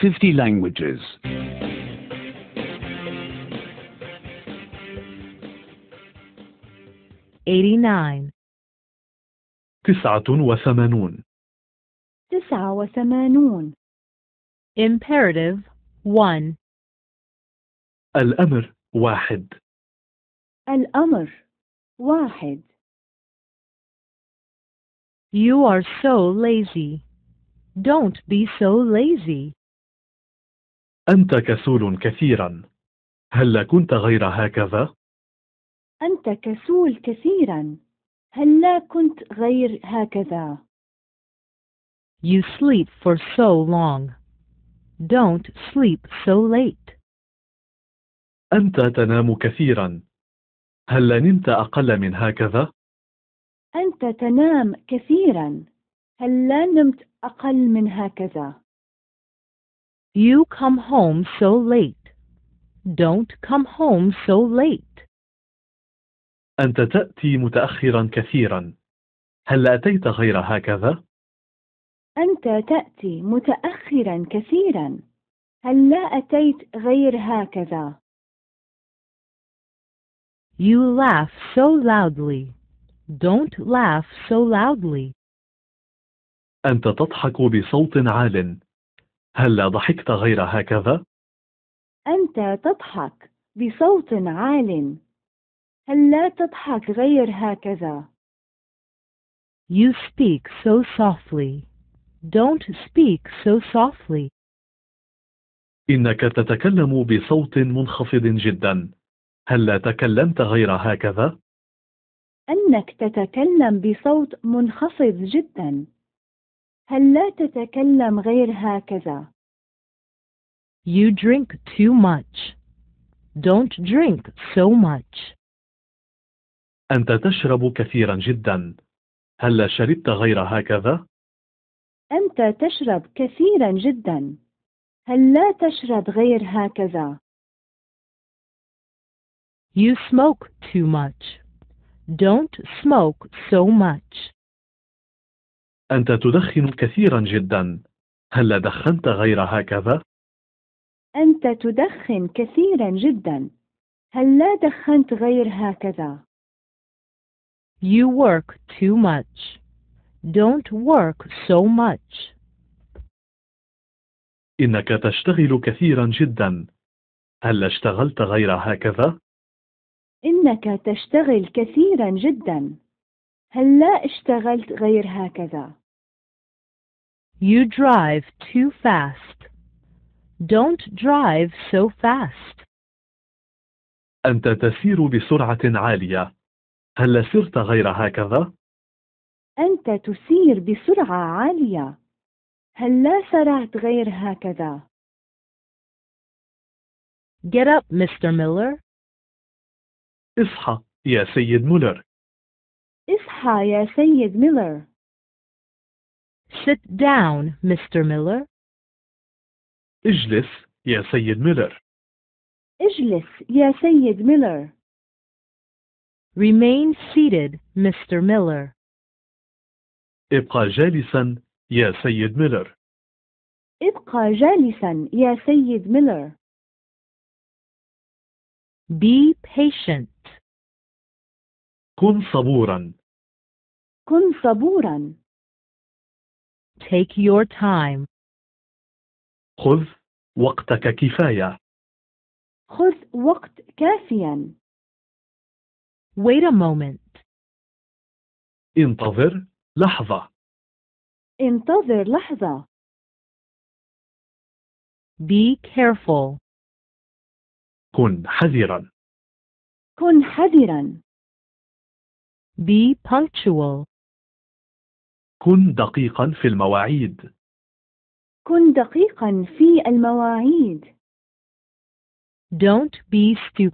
50 languages. Eighty nine. تسعة وثمانون تسعة وثمانون Imperative 1 الأمر واحد الأمر واحد You are so lazy. Don't be so lazy. أنت كسول كثيرا. هل كنت غير هكذا؟ أنت كسول كثيرا. هل لا كنت غير هكذا. You sleep for so long. Don't sleep so late. أنت تنام كثيرا. هل نمت أقل من هكذا؟ أنت تنام كثيرا. هل لا نمت أقل من هكذا؟ You come home so late. Don't come home so late. أنت تأتي متأخرا كثيرا. هل أتيت غير هكذا؟ أنت تأتي متأخرا كثيرا. هل لا أتيت غير هكذا؟ You laugh so loudly. Don't laugh so loudly. أنت تضحك بصوت عال. هلا ضحكت غير هكذا؟ أنت تضحك بصوت عال. هل لا تضحك غير هكذا. You speak so softly. Don't speak so softly. إنك تتكلم بصوت منخفض جدا. هل لا تكلمت غير هكذا؟ أنك تتكلم بصوت منخفض جداً. هل لا تتكلم غير هكذا؟ You drink too much. Don't drink so much. أنت تشرب كثيرا جدا. هل لا شربت غير هكذا؟ أنت تشرب كثيرا جدا. هل لا تشرب غير هكذا؟ You smoke too much. Don't smoke so much. أنت تدخن كثيرا جدا. هل دخنت غير هكذا؟ أنت تدخن كثيرا جدا. هل لا دخنت غير هكذا؟ You work too much. Don't work so much. إنك تشتغل كثيرا جدا. هل اشتغلت غير هكذا؟ إنك تشتغل كثيرا جدا. هل لا اشتغلت غير هكذا؟ You drive too fast. Don't drive so fast. أنت تسير بسرعة عالية. هل سرت غير هكذا؟ أنت تسير بسرعة عالية. هل لا سرعت غير هكذا؟ Get up, Mr. Miller. اصحى يا سيد مولر. اصحى يا سيد ميلر Sit down, Mr. Miller. اجلس يا سيد ميلر. اجلس يا سيد ميلر. Remain seated, Mr. Miller. ابقى جالسا يا سيد ميلر. ابقى جالسا يا سيد ميلر. Be patient. كن صبورا. كن صبورا. Take your time. خذ وقتك كفاية. خذ وقت كافيا. Wait a moment. انتظر لحظة. انتظر لحظة. Be careful. كن حذرا. كن حذرا. Be punctual. كن دقيقا في المواعيد كن دقيقا في المواعيد Don't be stupid